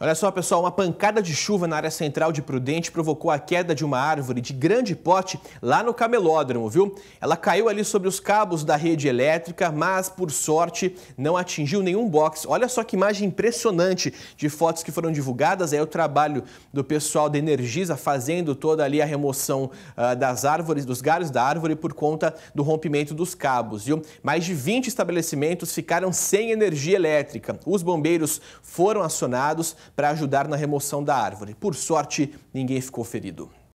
Olha só, pessoal, uma pancada de chuva na área central de Prudente provocou a queda de uma árvore de grande porte lá no camelódromo, viu? Ela caiu ali sobre os cabos da rede elétrica, mas por sorte não atingiu nenhum box. Olha só que imagem impressionante de fotos que foram divulgadas. É o trabalho do pessoal da Energisa fazendo toda ali a remoção uh, das árvores, dos galhos da árvore por conta do rompimento dos cabos, viu? Mais de 20 estabelecimentos ficaram sem energia elétrica. Os bombeiros foram acionados para ajudar na remoção da árvore. Por sorte, ninguém ficou ferido.